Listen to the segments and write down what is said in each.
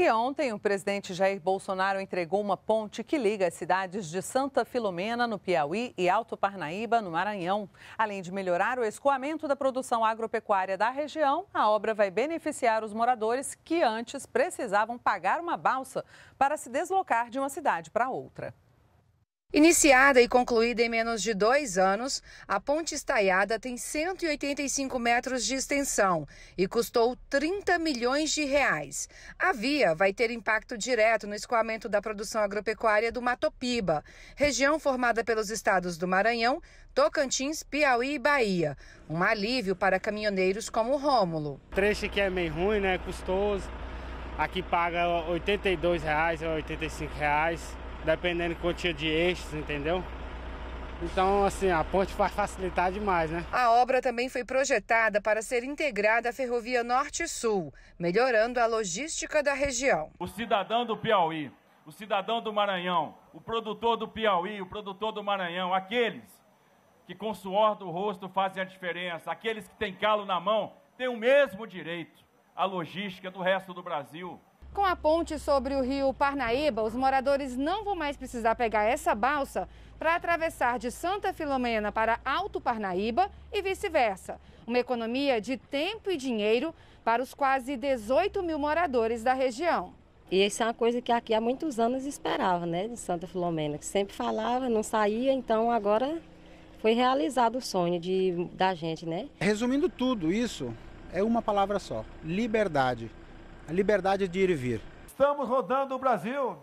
E ontem, o presidente Jair Bolsonaro entregou uma ponte que liga as cidades de Santa Filomena, no Piauí, e Alto Parnaíba, no Maranhão. Além de melhorar o escoamento da produção agropecuária da região, a obra vai beneficiar os moradores que antes precisavam pagar uma balsa para se deslocar de uma cidade para outra. Iniciada e concluída em menos de dois anos, a ponte estaiada tem 185 metros de extensão e custou 30 milhões de reais. A via vai ter impacto direto no escoamento da produção agropecuária do Matopiba, região formada pelos estados do Maranhão, Tocantins, Piauí e Bahia. Um alívio para caminhoneiros como o Rômulo. O trecho que é meio ruim, né? Custoso. Aqui paga R$ 82,00 ou R$ 85,00 dependendo de quantia de eixos, entendeu? Então, assim, a ponte vai facilitar demais, né? A obra também foi projetada para ser integrada à Ferrovia Norte-Sul, melhorando a logística da região. O cidadão do Piauí, o cidadão do Maranhão, o produtor do Piauí, o produtor do Maranhão, aqueles que com suor do rosto fazem a diferença, aqueles que têm calo na mão, têm o mesmo direito à logística do resto do Brasil. Com a ponte sobre o rio Parnaíba, os moradores não vão mais precisar pegar essa balsa para atravessar de Santa Filomena para Alto Parnaíba e vice-versa. Uma economia de tempo e dinheiro para os quase 18 mil moradores da região. E isso é uma coisa que aqui há muitos anos esperava, né, de Santa Filomena, que sempre falava, não saía, então agora foi realizado o sonho de, da gente, né? Resumindo tudo isso, é uma palavra só: liberdade a liberdade é de ir e vir. Estamos rodando o Brasil.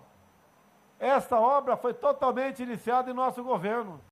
Esta obra foi totalmente iniciada em nosso governo.